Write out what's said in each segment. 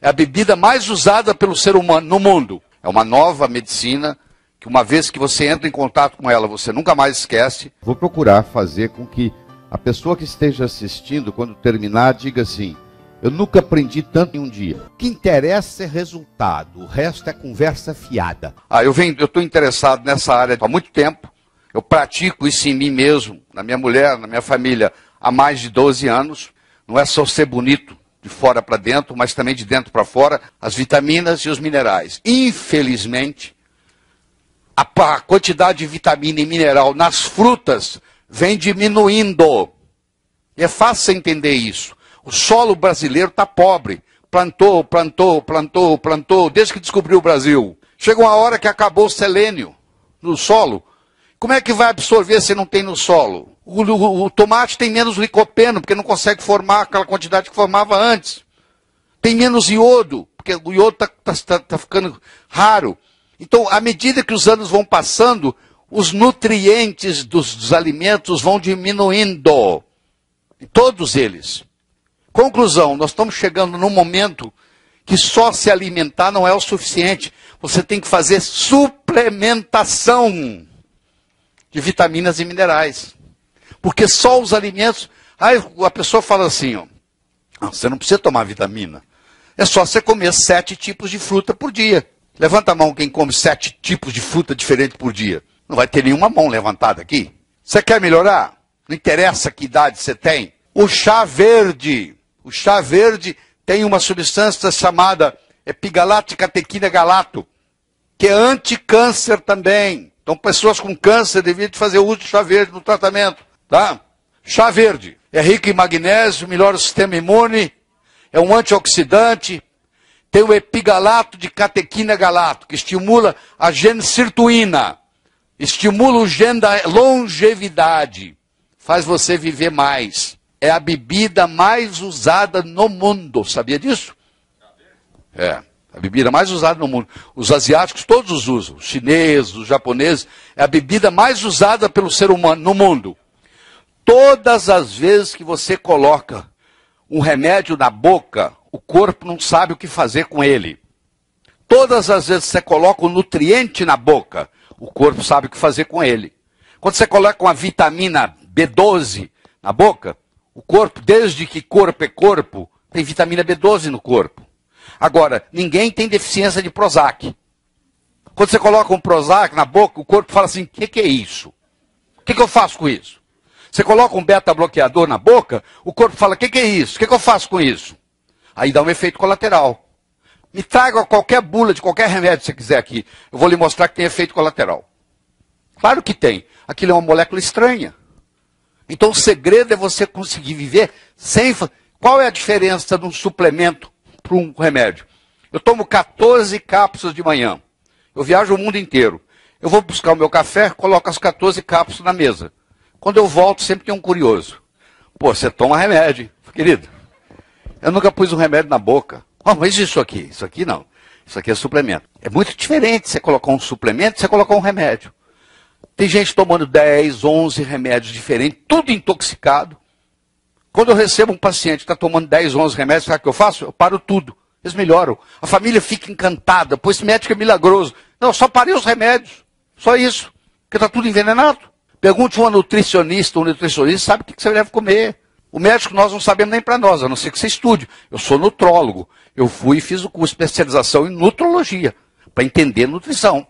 é a bebida mais usada pelo ser humano no mundo. É uma nova medicina que, uma vez que você entra em contato com ela, você nunca mais esquece. Vou procurar fazer com que a pessoa que esteja assistindo, quando terminar, diga assim: Eu nunca aprendi tanto em um dia. O que interessa é resultado, o resto é conversa fiada. Ah, eu estou interessado nessa área há muito tempo. Eu pratico isso em mim mesmo, na minha mulher, na minha família, há mais de 12 anos. Não é só ser bonito, de fora para dentro, mas também de dentro para fora, as vitaminas e os minerais. Infelizmente, a, a quantidade de vitamina e mineral nas frutas vem diminuindo. E é fácil entender isso. O solo brasileiro está pobre. Plantou, plantou, plantou, plantou, desde que descobriu o Brasil. Chega uma hora que acabou o selênio no solo. Como é que vai absorver se não tem no solo? O, o, o tomate tem menos licopeno, porque não consegue formar aquela quantidade que formava antes. Tem menos iodo, porque o iodo está tá, tá, tá ficando raro. Então, à medida que os anos vão passando, os nutrientes dos, dos alimentos vão diminuindo. Todos eles. Conclusão: nós estamos chegando num momento que só se alimentar não é o suficiente. Você tem que fazer suplementação de vitaminas e minerais. Porque só os alimentos. Aí a pessoa fala assim: ó, ah, você não precisa tomar vitamina. É só você comer sete tipos de fruta por dia. Levanta a mão quem come sete tipos de fruta diferente por dia. Não vai ter nenhuma mão levantada aqui. Você quer melhorar? Não interessa que idade você tem. O chá verde. O chá verde tem uma substância chamada epigalaticatectina galato, que é anticâncer também. Então, pessoas com câncer deviam fazer uso de chá verde no tratamento. Tá? Chá verde. É rico em magnésio, melhora o sistema imune, é um antioxidante, tem o epigalato de catequina galato, que estimula a gene sirtuína, estimula o gene da longevidade, faz você viver mais. É a bebida mais usada no mundo, sabia disso? É, a bebida mais usada no mundo. Os asiáticos todos usam, os chineses, os japoneses, é a bebida mais usada pelo ser humano no mundo. Todas as vezes que você coloca um remédio na boca, o corpo não sabe o que fazer com ele. Todas as vezes que você coloca um nutriente na boca, o corpo sabe o que fazer com ele. Quando você coloca uma vitamina B12 na boca, o corpo, desde que corpo é corpo, tem vitamina B12 no corpo. Agora, ninguém tem deficiência de Prozac. Quando você coloca um Prozac na boca, o corpo fala assim: o que, que, é isso? O que, que eu faço com isso? Você coloca um beta-bloqueador na boca, o corpo fala: o que, que, é isso? O que, que eu faço com isso? Aí dá um efeito colateral. Me traga qualquer bula de qualquer remédio que você quiser aqui. Eu vou lhe mostrar que tem efeito colateral. Claro que tem. Aquilo é uma molécula estranha. Então o segredo é você conseguir viver sem. Qual é a diferença de um suplemento para um remédio? Eu tomo 14 cápsulas de manhã. Eu viajo o mundo inteiro. Eu vou buscar o meu café, coloco as 14 cápsulas na mesa. Quando eu volto, sempre tem um curioso. Pô, você toma remédio, querido. Eu nunca pus um remédio na boca. Oh, mas isso aqui? Isso aqui não. Isso aqui é suplemento. É muito diferente você colocar um suplemento e você colocar um remédio. Tem gente tomando 10, 11 remédios diferentes, tudo intoxicado. Quando eu recebo um paciente que está tomando 10, 11 remédios, sabe o que eu faço? Eu paro tudo. Eles melhoram. A família fica encantada, pois esse médico é milagroso. Não, só parei os remédios. Só isso. Porque está tudo envenenado. Pergunte uma nutricionista, um nutricionista sabe o que você deve comer. O médico nós não sabemos nem para nós, a não ser que você estude. Eu sou nutrólogo. Eu fui e fiz o curso de especialização em nutrologia, para entender nutrição.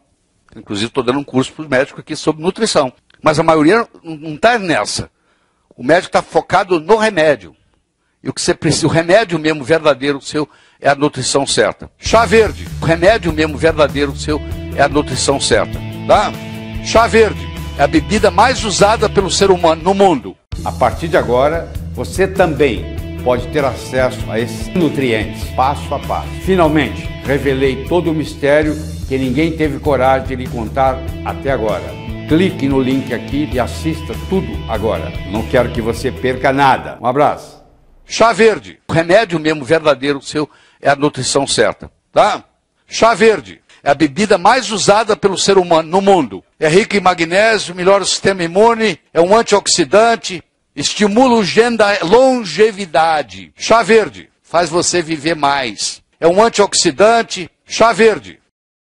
Inclusive estou dando um curso para os médicos aqui sobre nutrição. Mas a maioria não está nessa. O médico está focado no remédio. E o que você precisa, o remédio mesmo verdadeiro seu é a nutrição certa. Chá verde, o remédio mesmo verdadeiro seu é a nutrição certa, tá? Chá verde. É a bebida mais usada pelo ser humano no mundo. A partir de agora, você também pode ter acesso a esses nutrientes, passo a passo. Finalmente, revelei todo o mistério que ninguém teve coragem de lhe contar até agora. Clique no link aqui e assista tudo agora. Não quero que você perca nada. Um abraço. Chá verde. O remédio mesmo verdadeiro seu é a nutrição certa, tá? Chá verde é a bebida mais usada pelo ser humano no mundo é rico em magnésio, melhora o sistema imune, é um antioxidante, estimula o longevidade. Chá verde faz você viver mais. É um antioxidante. Chá verde